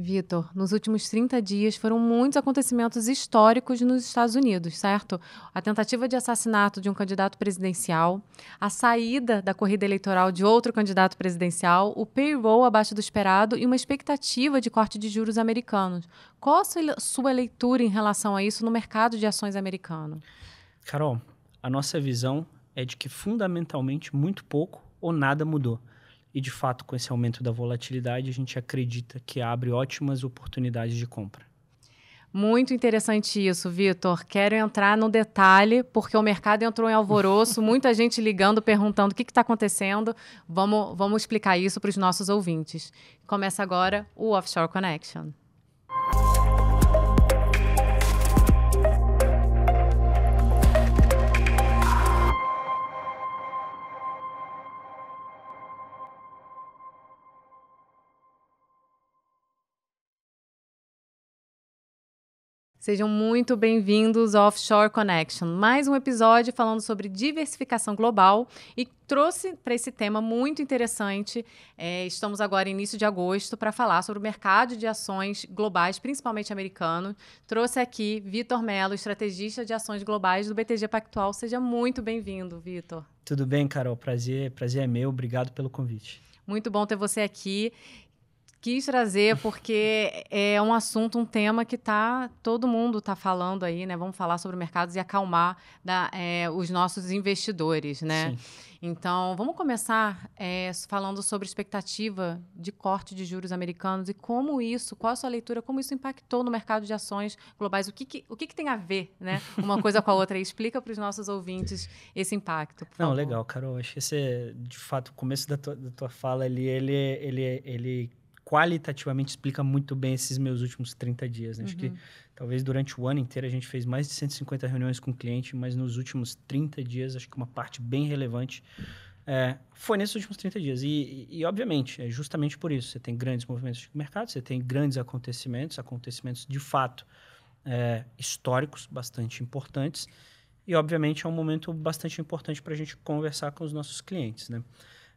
Vitor, nos últimos 30 dias foram muitos acontecimentos históricos nos Estados Unidos, certo? A tentativa de assassinato de um candidato presidencial, a saída da corrida eleitoral de outro candidato presidencial, o payroll abaixo do esperado e uma expectativa de corte de juros americanos. Qual a sua leitura em relação a isso no mercado de ações americano? Carol, a nossa visão é de que fundamentalmente muito pouco ou nada mudou. E de fato, com esse aumento da volatilidade, a gente acredita que abre ótimas oportunidades de compra. Muito interessante isso, Vitor. Quero entrar no detalhe, porque o mercado entrou em alvoroço, muita gente ligando, perguntando o que está acontecendo. Vamos, vamos explicar isso para os nossos ouvintes. Começa agora o Offshore Connection. Sejam muito bem-vindos ao Offshore Connection, mais um episódio falando sobre diversificação global e trouxe para esse tema muito interessante. É, estamos agora início de agosto para falar sobre o mercado de ações globais, principalmente americano. Trouxe aqui Vitor Mello, estrategista de ações globais do BTG Pactual. Seja muito bem-vindo, Vitor. Tudo bem, Carol? Prazer, prazer é meu. Obrigado pelo convite. Muito bom ter você aqui quis trazer porque é um assunto, um tema que tá todo mundo tá falando aí, né? Vamos falar sobre mercados e acalmar da, é, os nossos investidores, né? Sim. Então, vamos começar é, falando sobre expectativa de corte de juros americanos e como isso, qual a sua leitura, como isso impactou no mercado de ações globais, o que, que o que, que tem a ver, né? Uma coisa com a outra. E explica para os nossos ouvintes esse impacto. Não, favor. legal, Carol. Acho que esse, é, de fato, o começo da tua, da tua fala ali, ele, ele, ele qualitativamente explica muito bem esses meus últimos 30 dias. Né? Uhum. Acho que uhum. talvez durante o ano inteiro a gente fez mais de 150 reuniões com o cliente, mas nos últimos 30 dias, acho que uma parte bem relevante é, foi nesses últimos 30 dias. E, e, e, obviamente, é justamente por isso. Você tem grandes movimentos de mercado, você tem grandes acontecimentos, acontecimentos de fato é, históricos, bastante importantes. E, obviamente, é um momento bastante importante para a gente conversar com os nossos clientes, né?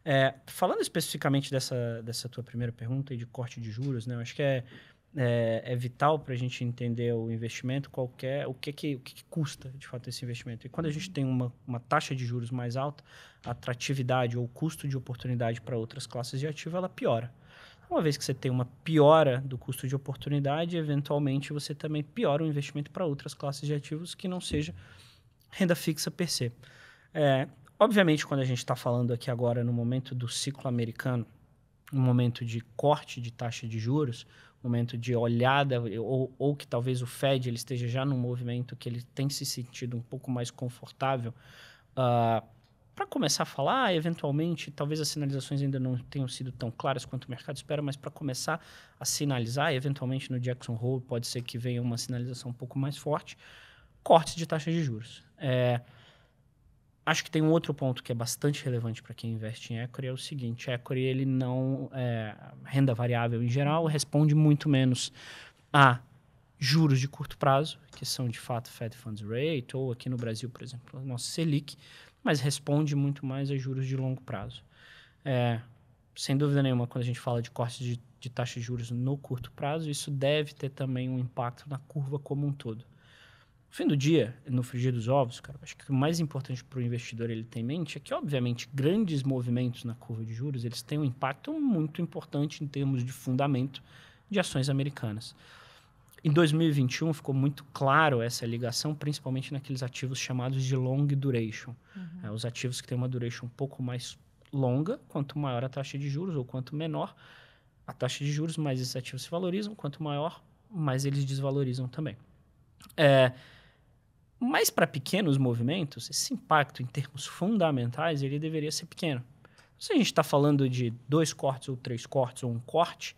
É, falando especificamente dessa, dessa tua primeira pergunta e de corte de juros, né? Eu acho que é, é, é vital para a gente entender o investimento, qualquer, é, o, que, que, o que, que, custa de fato esse investimento. E quando a gente uhum. tem uma, uma taxa de juros mais alta, a atratividade ou custo de oportunidade para outras classes de ativo ela piora. Uma vez que você tem uma piora do custo de oportunidade, eventualmente você também piora o investimento para outras classes de ativos que não seja renda fixa per se. É, Obviamente, quando a gente está falando aqui agora no momento do ciclo americano, um momento de corte de taxa de juros, momento de olhada, ou, ou que talvez o Fed ele esteja já num movimento que ele tem se sentido um pouco mais confortável, uh, ah, para começar a falar, ah, eventualmente, talvez as sinalizações ainda não tenham sido tão claras quanto o mercado espera, mas para começar a sinalizar, eventualmente no Jackson Hole pode ser que venha uma sinalização um pouco mais forte, cortes de taxa de juros. É, Acho que tem um outro ponto que é bastante relevante para quem investe em equity, é o seguinte, equity ele não é, renda variável em geral responde muito menos a juros de curto prazo, que são de fato Fed Funds Rate ou aqui no Brasil, por exemplo, o nosso Selic, mas responde muito mais a juros de longo prazo. É, sem dúvida nenhuma, quando a gente fala de cortes de, de taxa de juros no curto prazo, isso deve ter também um impacto na curva como um todo. No fim do dia, no frigir dos ovos, cara, acho que o mais importante para o investidor ele ter em mente é que, obviamente, grandes movimentos na curva de juros eles têm um impacto muito importante em termos de fundamento de ações americanas. Em 2021 ficou muito claro essa ligação, principalmente naqueles ativos chamados de long duration, uhum. é, os ativos que têm uma duration um pouco mais longa, quanto maior a taxa de juros ou quanto menor a taxa de juros, mais esses ativos se valorizam, quanto maior, mais eles desvalorizam também. É, mas para pequenos movimentos, esse impacto em termos fundamentais ele deveria ser pequeno. Se a gente está falando de dois cortes ou três cortes ou um corte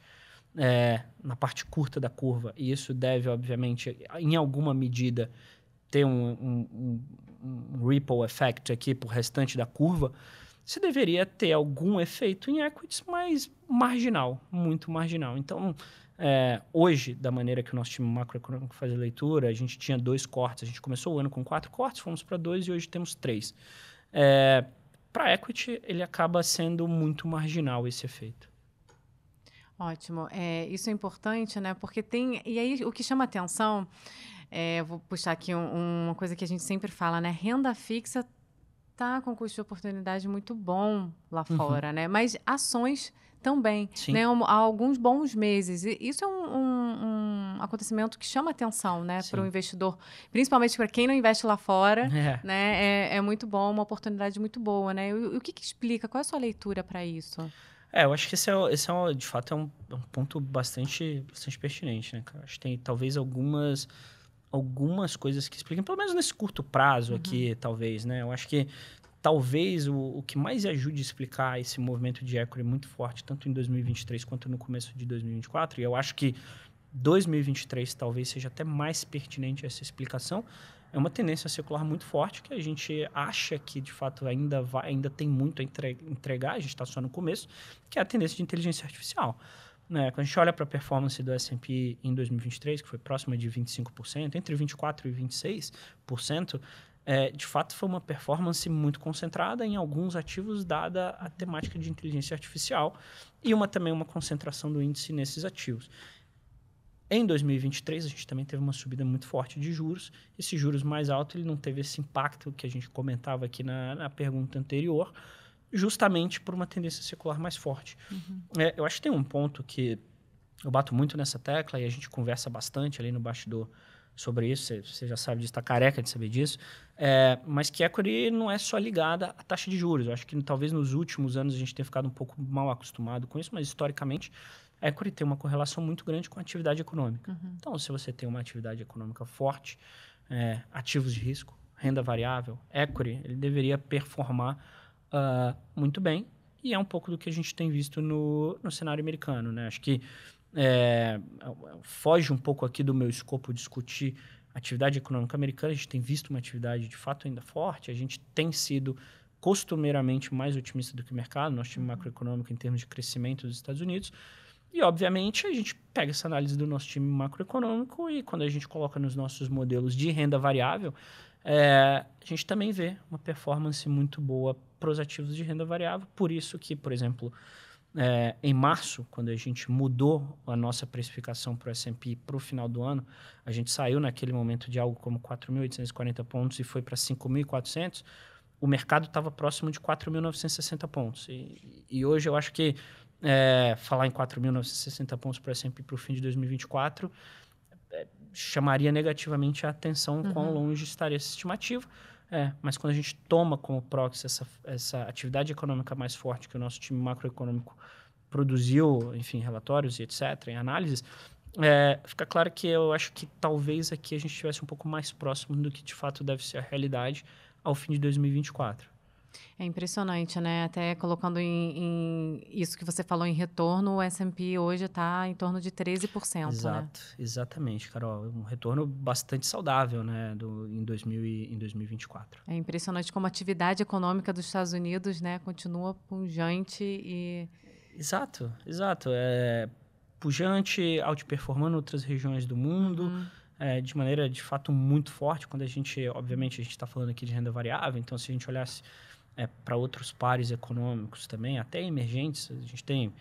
é, na parte curta da curva, e isso deve, obviamente, em alguma medida, ter um, um, um, um ripple effect aqui para o restante da curva, você deveria ter algum efeito em equities, mas marginal, muito marginal. Então, é, hoje, da maneira que o nosso time macroeconômico faz a leitura, a gente tinha dois cortes. A gente começou o ano com quatro cortes, fomos para dois e hoje temos três. É, para equity, ele acaba sendo muito marginal esse efeito. Ótimo. É, isso é importante, né? Porque tem. E aí, o que chama atenção, é, vou puxar aqui um, uma coisa que a gente sempre fala, né? Renda fixa tá com custo de oportunidade muito bom lá uhum. fora, né? Mas ações também, né? Um, há alguns bons meses. E isso é um, um, um acontecimento que chama atenção, né, para o investidor, principalmente para quem não investe lá fora, é. né? É, é, muito bom, uma oportunidade muito boa, né? E, o que, que explica? Qual é a sua leitura para isso? É, eu acho que esse, é, esse é de fato, é um, é um, ponto bastante, bastante pertinente, né, Acho que tem talvez algumas, algumas coisas que expliquem, pelo menos nesse curto prazo uhum. aqui, talvez, né? Eu acho que talvez o, o que mais ajude a explicar esse movimento de equity muito forte, tanto em 2023 quanto no começo de 2024, e eu acho que 2023 talvez seja até mais pertinente essa explicação, é uma tendência secular muito forte que a gente acha que de fato ainda vai, ainda tem muito a entregar, a gente está só no começo, que é a tendência de inteligência artificial. Né? Quando a gente olha para a performance do S&P em 2023, que foi próxima de 25%, entre 24% e 26%, é, de fato, foi uma performance muito concentrada em alguns ativos, dada a temática de inteligência artificial e uma também uma concentração do índice nesses ativos. Em 2023, a gente também teve uma subida muito forte de juros. Esse juros mais alto ele não teve esse impacto que a gente comentava aqui na, na pergunta anterior, justamente por uma tendência secular mais forte. Uhum. É, eu acho que tem um ponto que eu bato muito nessa tecla e a gente conversa bastante ali no bastidor sobre isso, você, já sabe disso, está careca de saber disso, é, mas que equity não é só ligada à taxa de juros. Eu acho que talvez nos últimos anos a gente tenha ficado um pouco mal acostumado com isso, mas historicamente a equity tem uma correlação muito grande com a atividade econômica. Uhum. Então, se você tem uma atividade econômica forte, é, ativos de risco, renda variável, equity, ele deveria performar uh, muito bem. E é um pouco do que a gente tem visto no, no cenário americano. Né? Acho que é, foge um pouco aqui do meu escopo discutir atividade econômica americana. A gente tem visto uma atividade de fato ainda forte, a gente tem sido costumeiramente mais otimista do que o mercado, nosso time uhum. macroeconômico em termos de crescimento dos Estados Unidos. E, obviamente, a gente pega essa análise do nosso time macroeconômico e, quando a gente coloca nos nossos modelos de renda variável, é, a gente também vê uma performance muito boa para os ativos de renda variável. Por isso que, por exemplo, é, em março, quando a gente mudou a nossa precificação para o S&P para o final do ano, a gente saiu naquele momento de algo como 4.840 pontos e foi para 5.400, o mercado estava próximo de 4.960 pontos. E, e, hoje eu acho que é, falar em 4.960 pontos para o S&P para o fim de 2024 é, chamaria negativamente a atenção uhum. quão longe estaria essa estimativa. É, mas quando a gente toma como proxy essa, essa atividade econômica mais forte que o nosso time macroeconômico produziu, enfim, relatórios e etc., em análises, é, fica claro que eu acho que talvez aqui a gente estivesse um pouco mais próximo do que de fato deve ser a realidade ao fim de 2024. É impressionante, né? Até colocando em, em isso que você falou em retorno, o S&P hoje está em torno de 13%, né? Exato, né? exatamente, Carol. Um retorno bastante saudável, né, do, em, 2000 e, em 2024. É impressionante como a atividade econômica dos Estados Unidos, né, continua pungente e... Exato, exato. É pujante, outperformando outras regiões do mundo... Uhum. É, de maneira de fato muito forte quando a gente obviamente a gente está falando aqui de renda variável então se a gente olhasse é, para outros pares econômicos também, até emergentes. A gente tem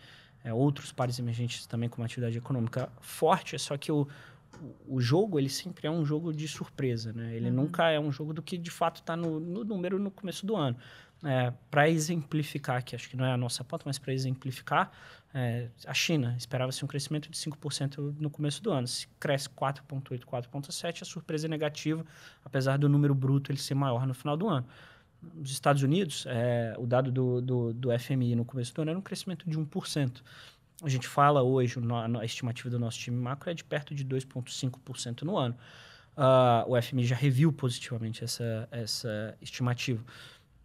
é, outros pares emergentes também com uma atividade econômica forte, só que o, o jogo ele sempre é um jogo de surpresa, né? Ele uhum. nunca é um jogo do que de fato está no, no, número no começo do ano. É, para exemplificar, que acho que não é a nossa pauta, mas para exemplificar, é, a China esperava-se um crescimento de 5% no começo do ano. Se cresce 4,8, 4,7, a surpresa é negativa, apesar do número bruto ele ser maior no final do ano nos Estados Unidos, é, o dado do, do, do, FMI no começo do ano era um crescimento de 1%. A gente fala hoje, a estimativa do nosso time macro é de perto de 2,5% no ano. Uh, o FMI já reviu positivamente essa, essa estimativa.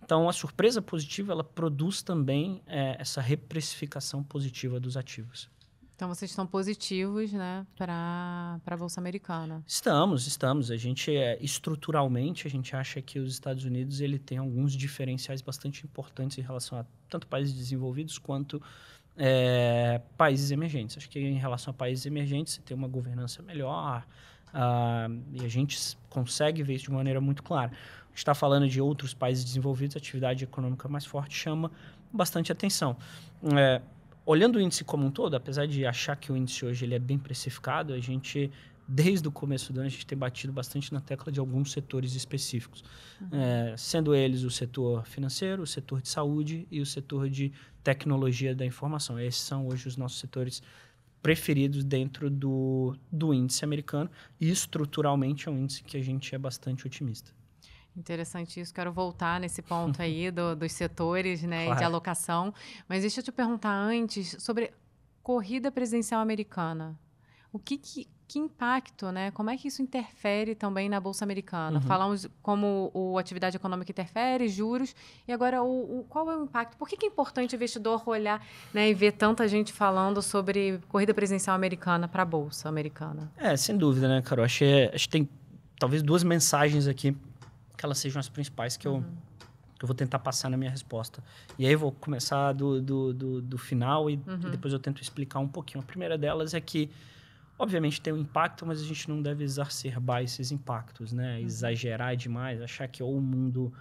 Então, a surpresa positiva ela produz também é, essa reprecificação positiva dos ativos. Então vocês estão positivos, né, para a bolsa americana? Estamos, estamos. A gente é, estruturalmente a gente acha que os Estados Unidos ele tem alguns diferenciais bastante importantes em relação a tanto países desenvolvidos quanto é, países emergentes. Acho que em relação a países emergentes você tem uma governança melhor uh, e a gente consegue ver isso de maneira muito clara. A gente está falando de outros países desenvolvidos, a atividade econômica mais forte chama bastante atenção. É, olhando o índice como um todo, apesar de achar que o índice hoje ele é bem precificado, a gente desde o começo do ano a gente tem batido bastante na tecla de alguns setores específicos, uhum. é, sendo eles o setor financeiro, o setor de saúde e o setor de tecnologia da informação. Esses são hoje os nossos setores preferidos dentro do, do índice americano e estruturalmente é um índice que a gente é bastante otimista. Interessante isso. Quero voltar nesse ponto aí do, dos setores né, claro. de alocação. Mas deixa eu te perguntar antes sobre corrida presidencial americana. O que, que, que impacto, né? Como é que isso interfere também na Bolsa Americana? Uhum. Falamos como o, atividade econômica interfere, juros, e agora o, o, qual é o impacto? Por que, que é importante o investidor olhar né, e ver tanta gente falando sobre corrida presidencial americana para a Bolsa Americana? É, sem dúvida, né, Carol? Acho, é, acho que tem talvez duas mensagens aqui que elas sejam as principais que, uhum. eu, que eu vou tentar passar na minha resposta. E aí eu vou começar do, do, do, do final e, uhum. e depois eu tento explicar um pouquinho. A primeira delas é que obviamente tem um impacto, mas a gente não deve exacerbar esses impactos, né? Uhum. Exagerar demais, achar que ou o mundo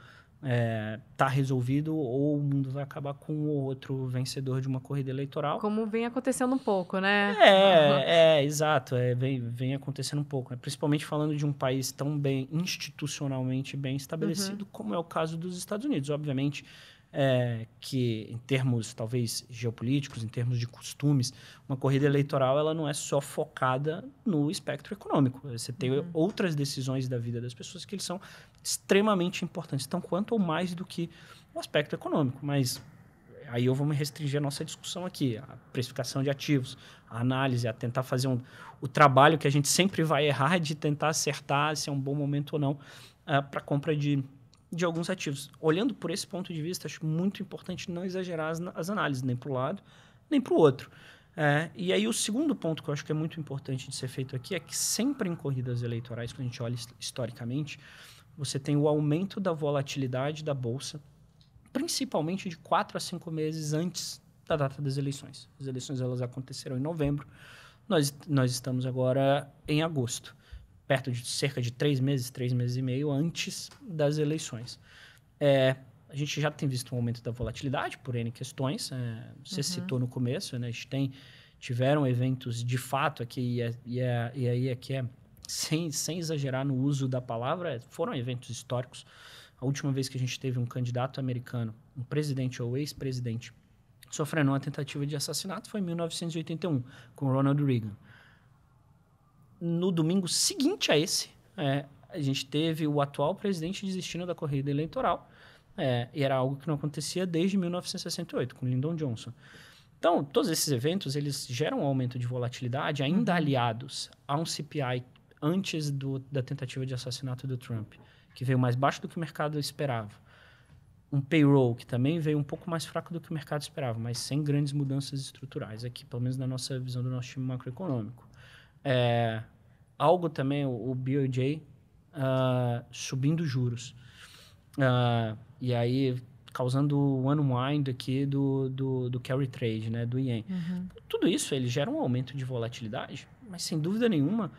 é, tá resolvido ou o mundo vai acabar com o outro vencedor de uma corrida eleitoral. Como vem acontecendo um pouco, né? É, uhum. é exato. É, vem, vem acontecendo um pouco. Né? Principalmente falando de um país tão bem institucionalmente bem estabelecido uhum. como é o caso dos Estados Unidos. Obviamente é, que, em termos talvez geopolíticos, em termos de costumes, uma corrida eleitoral ela não é só focada no espectro econômico. Você tem uhum. outras decisões da vida das pessoas que eles são extremamente importantes. Então, quanto ou mais do que o aspecto econômico, mas eh, aí eu vou me restringir a nossa discussão aqui, a precificação de ativos, a análise, a tentar fazer um, o trabalho que a gente sempre vai errar de tentar acertar se é um bom momento ou não uh, ah, para compra de, de alguns ativos. Olhando por esse ponto de vista, acho muito importante não exagerar as, as análises, nem para o lado, nem para o outro. É, e aí o segundo ponto que eu acho que é muito importante de ser feito aqui é que sempre em corridas eleitorais, quando a gente olha historicamente, você tem o aumento da volatilidade da bolsa, principalmente de quatro a cinco meses antes da data das eleições. As eleições elas aconteceram em novembro, nós, nós estamos agora em agosto, perto de cerca de três meses, três meses e meio antes das eleições. É, a gente já tem visto um aumento da volatilidade por N questões, é, você uhum. citou no começo, né? a gente tem, tiveram eventos de fato aqui, e, é, e, é, e aí aqui é, é sem, sem exagerar no uso da palavra, foram eventos históricos. A última vez que a gente teve um candidato americano, um presidente ou ex-presidente, sofrendo uma tentativa de assassinato foi em 1981, com Ronald Reagan. No domingo seguinte a esse, é, a gente teve o atual presidente desistindo da corrida eleitoral, é, e era algo que não acontecia desde 1968, com Lyndon Johnson. Então, todos esses eventos, eles geram um aumento de volatilidade, ainda uhum. aliados a um CPI antes do, da tentativa de assassinato do Trump, que veio mais baixo do que o mercado esperava. Um payroll que também veio um pouco mais fraco do que o mercado esperava, mas sem grandes mudanças estruturais aqui, pelo menos na nossa visão do nosso time macroeconômico. É, algo também, o, o BOJ uh, ah, subindo juros. Uh, e aí causando o unwind aqui do, do, do carry trade, né, do yen. Uhum. Tudo isso ele gera um aumento de volatilidade, mas sem dúvida nenhuma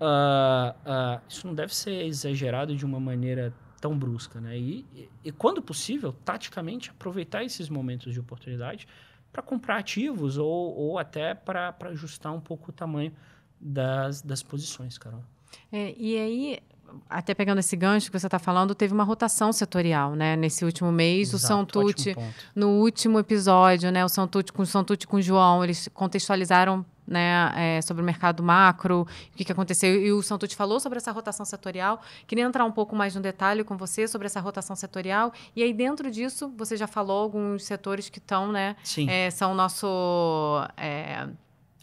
Uh, isso não deve ser exagerado de uma maneira tão brusca, né? E, e, e quando possível, taticamente aproveitar esses momentos de oportunidade para comprar ativos ou, ou até para ajustar um pouco o tamanho das, das posições, Carol. É, e aí, até pegando esse gancho que você está falando, teve uma rotação setorial, né? Nesse último mês, Exato, o Santucci, no último episódio, né? O Santucci com o Santucci com o João, eles contextualizaram né, é, sobre o mercado macro, o que, que aconteceu. E o Santucci falou sobre essa rotação setorial. Queria entrar um pouco mais no detalhe com você sobre essa rotação setorial. E aí, dentro disso, você já falou alguns setores que estão, né? É, são o nosso. É,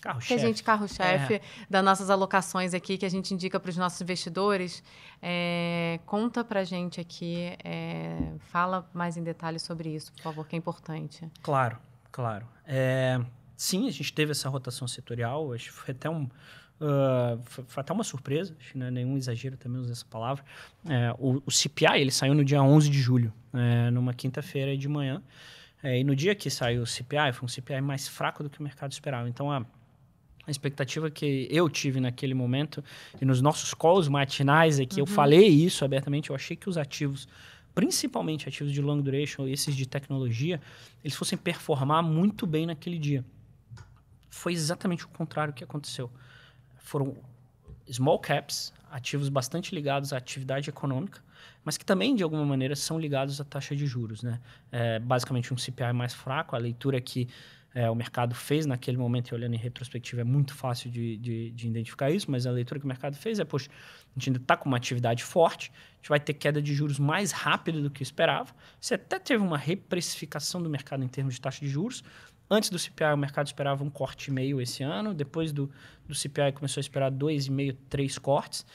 Carro -chefe. que a gente carro-chefe é. das nossas alocações aqui que a gente indica para os nossos investidores. É, conta para gente aqui, é, fala mais em detalhes sobre isso, por favor, que é importante. Claro, claro. É, Sim, a gente teve essa rotação setorial, acho que foi até um, Uh, foi, foi, até uma surpresa, acho que não é nenhum exagero também usar essa palavra. É, o, o, CPI ele saiu no dia 11 de julho, é, numa quinta-feira de manhã. É, e no dia que saiu o CPI, foi um CPI mais fraco do que o mercado esperava. Então, a, a expectativa que eu tive naquele momento, e nos nossos calls matinais aqui, é uhum. eu falei isso abertamente, eu achei que os ativos principalmente ativos de long duration, esses de tecnologia, eles fossem performar muito bem naquele dia foi exatamente o contrário que aconteceu. Foram small caps, ativos bastante ligados à atividade econômica, mas que também, de alguma maneira, são ligados à taxa de juros. Né? É, basicamente, um CPI mais fraco, a leitura que é, o mercado fez naquele momento, e olhando em retrospectiva, é muito fácil de, de, de, identificar isso, mas a leitura que o mercado fez é, poxa, a gente ainda está com uma atividade forte, a gente vai ter queda de juros mais rápida do que esperava. Você até teve uma reprecificação do mercado em termos de taxa de juros, Antes do CPI, o mercado esperava um corte e meio esse ano. Depois do, do CPI, começou a esperar dois e meio, três cortes.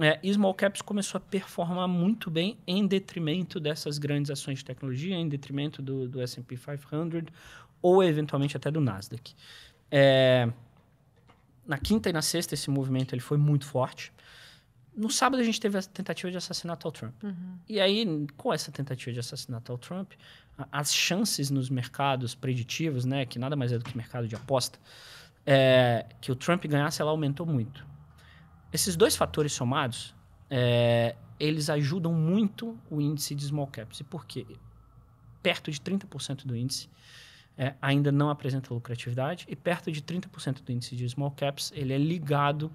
É, e small caps começou a performar muito bem em detrimento dessas grandes ações de tecnologia, em detrimento do, do S&P 500 ou, eventualmente, até do Nasdaq. É, na quinta e na sexta, esse movimento ele foi muito forte. No sábado a gente teve a tentativa de assassinato ao Trump. Uhum. E aí, com essa tentativa de assassinato ao Trump, as chances nos mercados preditivos, né, que nada mais é do que mercado de aposta, é, que o Trump ganhasse, ela aumentou muito. Esses dois fatores somados, é, eles ajudam muito o índice de small caps. E por quê? Perto de 30% do índice é, ainda não apresenta lucratividade e perto de 30% do índice de small caps ele é ligado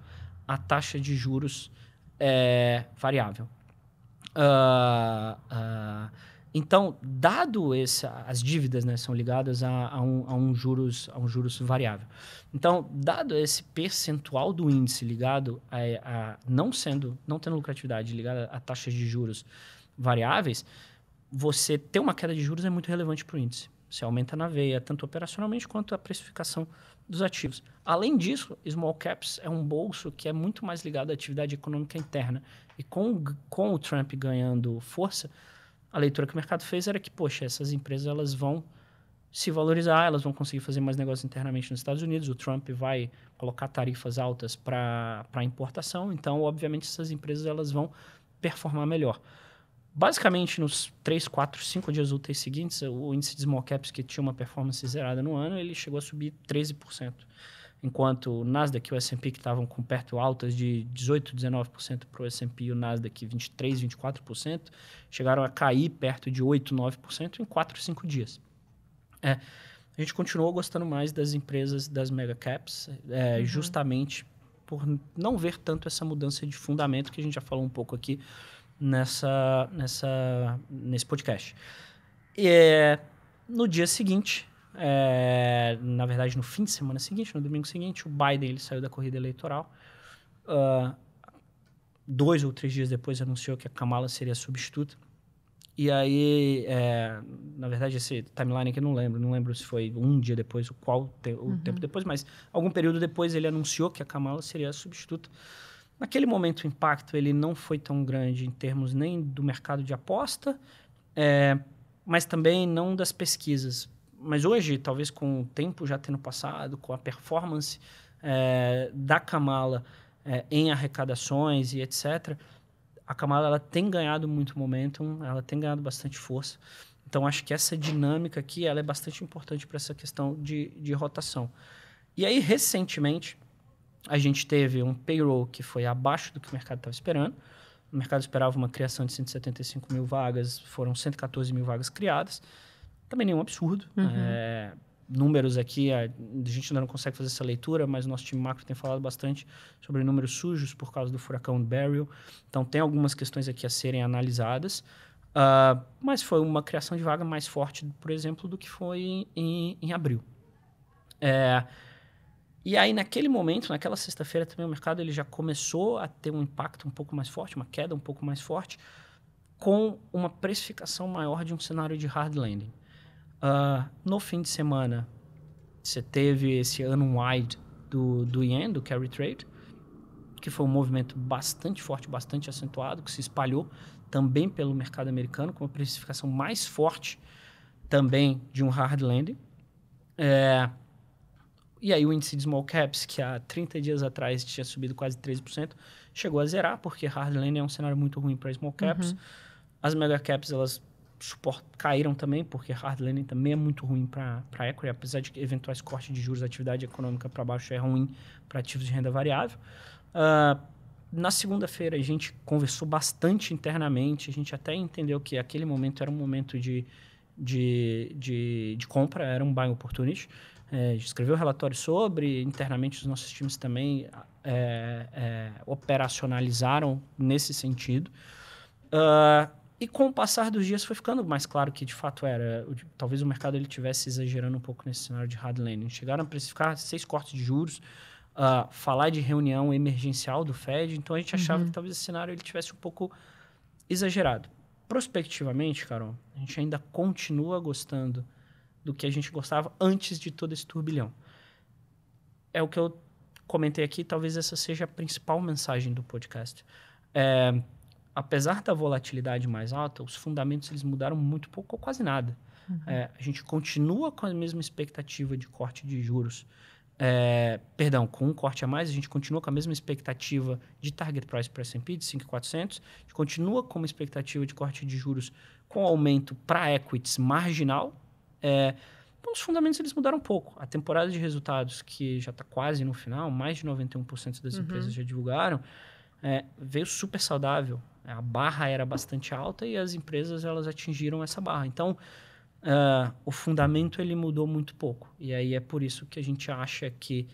à taxa de juros é, variável. Uh, uh, então, dado essa, as dívidas né, são ligadas a, a, um, a, um, juros, a um juros variável. Então, dado esse percentual do índice ligado a, a não sendo não tendo lucratividade ligada a taxas de juros variáveis, você ter uma queda de juros é muito relevante para o índice. Você aumenta na veia, tanto operacionalmente quanto a precificação dos ativos. Além disso, small caps é um bolso que é muito mais ligado à atividade econômica interna. E com, com o Trump ganhando força, a leitura que o mercado fez era que, poxa, essas empresas elas vão se valorizar, elas vão conseguir fazer mais negócios internamente nos Estados Unidos. O Trump vai colocar tarifas altas para importação, então, obviamente, essas empresas elas vão performar melhor. Basicamente, nos 3, 4, 5 dias úteis seguintes, o índice de small caps, que tinha uma performance zerada no ano, ele chegou a subir 13%. Enquanto o Nasdaq e o S&P, que estavam com perto altas de 18%, 19% para o S&P e o Nasdaq 23%, 24%, chegaram a cair perto de 8%, 9% em 4, 5 dias. É, a gente continuou gostando mais das empresas das mega caps, é, uhum. justamente por não ver tanto essa mudança de fundamento que a gente já falou um pouco aqui nessa, nessa, nesse podcast. E é, no dia seguinte, é, na verdade, no fim de semana seguinte, no domingo seguinte, o Biden ele saiu da corrida eleitoral. Uh, dois ou três dias depois anunciou que a Kamala seria substituta. E aí, é, na verdade, esse timeline aqui eu não lembro. Não lembro se foi um dia depois ou qual te, o uhum. tempo depois, mas algum período depois ele anunciou que a Kamala seria a substituta. Naquele momento, o impacto ele não foi tão grande em termos nem do mercado de aposta, é, mas também não das pesquisas. Mas hoje, talvez com o tempo já tendo passado, com a performance é, da Kamala é, em arrecadações e etc., a Kamala ela tem ganhado muito momentum, ela tem ganhado bastante força. Então, acho que essa dinâmica aqui ela é bastante importante para essa questão de, de rotação. E aí, recentemente, a gente teve um payroll que foi abaixo do que o mercado estava esperando. O mercado esperava uma criação de 175 mil vagas, foram 114 mil vagas criadas. Também nenhum absurdo. Uhum. É, números aqui, a, gente ainda não consegue fazer essa leitura, mas nosso time macro tem falado bastante sobre números sujos por causa do furacão Beryl. Então, tem algumas questões aqui a serem analisadas. Uh, mas foi uma criação de vaga mais forte, por exemplo, do que foi em, em abril. É, e aí, naquele momento, naquela sexta-feira também, o mercado ele já começou a ter um impacto um pouco mais forte, uma queda um pouco mais forte, com uma precificação maior de um cenário de hard landing. Uh, no fim de semana, você teve esse ano wide do, do yen, do carry trade, que foi um movimento bastante forte, bastante acentuado, que se espalhou também pelo mercado americano, com uma precificação mais forte também de um hard landing. É, e aí o índice de small caps, que há 30 dias atrás tinha subido quase 13%, chegou a zerar, porque hard landing é um cenário muito ruim para small caps. Uhum. As mega caps, elas suport... caíram também, porque hard landing também é muito ruim para equity, apesar de que eventuais cortes de juros, atividade econômica para baixo é ruim para ativos de renda variável. Uh, na segunda-feira a gente conversou bastante internamente, a gente até entendeu que aquele momento era um momento de, de, de, de compra, era um buy opportunity é, escreveu relatório sobre, internamente os nossos times também é, é operacionalizaram nesse sentido. Uh, e com o passar dos dias foi ficando mais claro que de fato era, talvez o mercado ele tivesse exagerando um pouco nesse cenário de hard landing. Chegaram a precificar seis cortes de juros, uh, falar de reunião emergencial do Fed, então a gente achava uhum. que talvez esse cenário ele tivesse um pouco exagerado. Prospectivamente, Carol, a gente ainda continua gostando do que a gente gostava antes de todo esse turbilhão. É o que eu comentei aqui, talvez essa seja a principal mensagem do podcast. É, apesar da volatilidade mais alta, os fundamentos eles mudaram muito pouco ou quase nada. Uhum. É, a gente continua com a mesma expectativa de corte de juros. É, perdão, com um corte a mais, a gente continua com a mesma expectativa de target price para S&P de 5,400. A gente continua com uma expectativa de corte de juros com aumento para equities marginal, é, então, os fundamentos eles mudaram um pouco. A temporada de resultados, que já está quase no final, mais de 91% das uhum. empresas já divulgaram, é, veio super saudável. A barra era bastante alta e as empresas elas atingiram essa barra. Então, uh, o fundamento ele mudou muito pouco. E aí é por isso que a gente acha que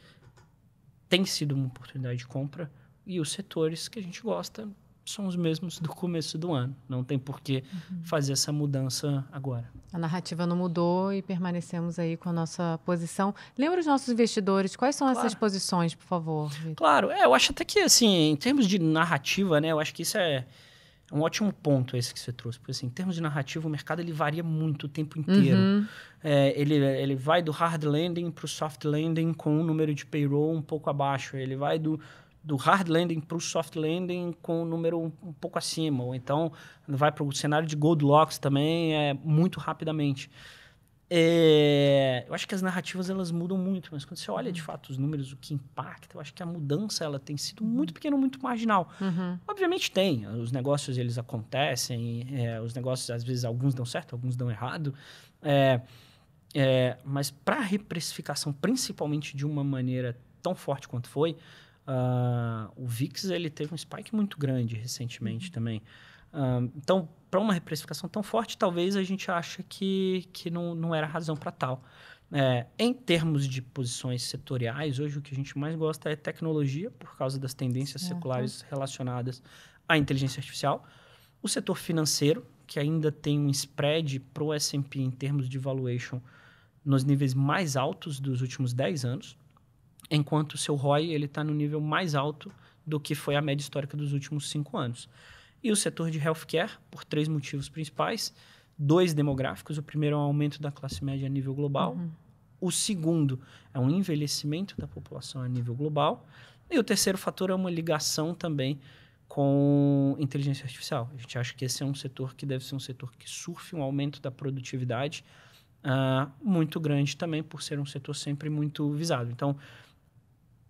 tem sido uma oportunidade de compra e os setores que a gente gosta são os mesmos do começo do ano. Não tem por que uhum. fazer essa mudança agora. A narrativa não mudou e permanecemos aí com a nossa posição. Lembra os nossos investidores, quais são claro. essas posições, por favor? Victor? Claro, é, eu acho até que, assim, em termos de narrativa, né, eu acho que isso é um ótimo ponto esse que você trouxe. Porque, assim, em termos de narrativa, o mercado ele varia muito o tempo inteiro. Uhum. É, ele, ele vai do hard landing para o soft landing com um número de payroll um pouco abaixo. Ele vai do do hard landing para o soft landing com um número um, um pouco acima, ou então vai para o cenário de gold locks também é, muito rapidamente. É, eu acho que as narrativas elas mudam muito, mas quando você olha de fato os números, o que impacta, eu acho que a mudança ela tem sido muito pequena, muito marginal. Uhum. Obviamente tem, os negócios eles acontecem, é, os negócios às vezes alguns dão certo, alguns dão errado, é, é mas para a reprecificação, principalmente de uma maneira tão forte quanto foi, Uh, o VIX ele teve um spike muito grande recentemente uhum. também. Uh, então, para uma reprecificação tão forte, talvez a gente acha que, que não, não era razão para tal. É, em termos de posições setoriais, hoje o que a gente mais gosta é tecnologia, por causa das tendências certo. seculares relacionadas à inteligência artificial. O setor financeiro, que ainda tem um spread para o S&P em termos de valuation nos níveis mais altos dos últimos 10 anos enquanto o seu ROI ele está no nível mais alto do que foi a média histórica dos últimos cinco anos. E o setor de healthcare, por três motivos principais, dois demográficos. O primeiro é o um aumento da classe média a nível global. Uhum. O segundo é um envelhecimento da população a nível global. E o terceiro fator é uma ligação também com inteligência artificial. A gente acha que esse é um setor que deve ser um setor que surfe um aumento da produtividade uh, muito grande também, por ser um setor sempre muito visado. Então,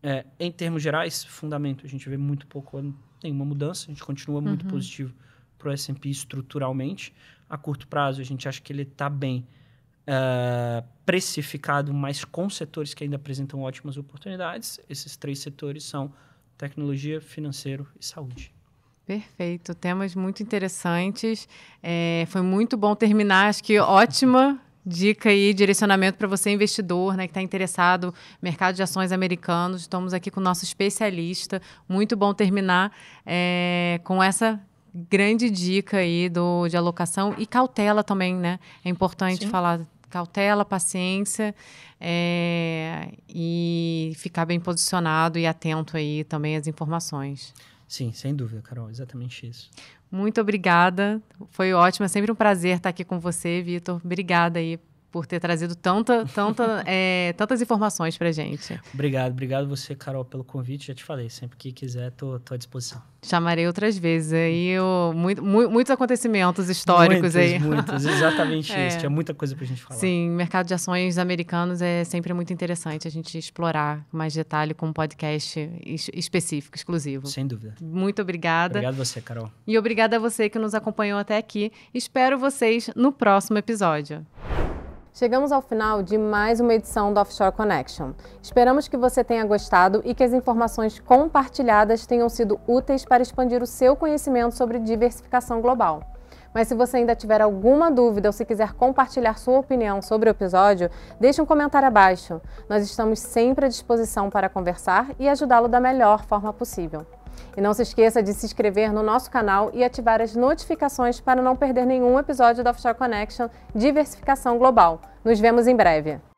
é, em termos gerais, fundamento. A gente vê muito pouco, é, nenhuma mudança. A gente continua uhum. muito positivo para o S&P estruturalmente. A curto prazo, a gente acha que ele está bem uh, precificado, mas com setores que ainda apresentam ótimas oportunidades. Esses três setores são tecnologia, financeiro e saúde. Perfeito, temas muito interessantes. É, foi muito bom terminar, acho que ótima dica e direcionamento para você, investidor, né, que está interessado no mercado de ações americanos. Estamos aqui com o nosso especialista. Muito bom terminar é, com essa grande dica aí do, de alocação e cautela também, né? É importante Sim. falar cautela, paciência é, e ficar bem posicionado e atento aí também às informações. Sim, sem dúvida, Carol, exatamente isso. Muito obrigada, foi ótimo, é sempre um prazer estar aqui com você, Vitor. Obrigada aí por ter trazido tanta, tanta, é, tantas informações para gente. Obrigado, obrigado você, Carol, pelo convite. Já te falei, sempre que quiser, tô, tô à disposição. Chamarei outras vezes. Aí eu, muito, mu muitos acontecimentos históricos muitos, aí. Muitos, exatamente é. isso. Tinha muita coisa para a gente falar. Sim, mercado de ações americanos é sempre muito interessante a gente explorar mais detalhe com um podcast específico, exclusivo. Sem dúvida. Muito obrigada. Obrigado você, Carol. E obrigada a você que nos acompanhou até aqui. Espero vocês no próximo episódio. Chegamos ao final de mais uma edição do Offshore Connection. Esperamos que você tenha gostado e que as informações compartilhadas tenham sido úteis para expandir o seu conhecimento sobre diversificação global. Mas se você ainda tiver alguma dúvida ou se quiser compartilhar sua opinião sobre o episódio, deixe um comentário abaixo. Nós estamos sempre à disposição para conversar e ajudá-lo da melhor forma possível. E não se esqueça de se inscrever no nosso canal e ativar as notificações para não perder nenhum episódio do Offshore Connection Diversificação Global. Nos vemos em breve.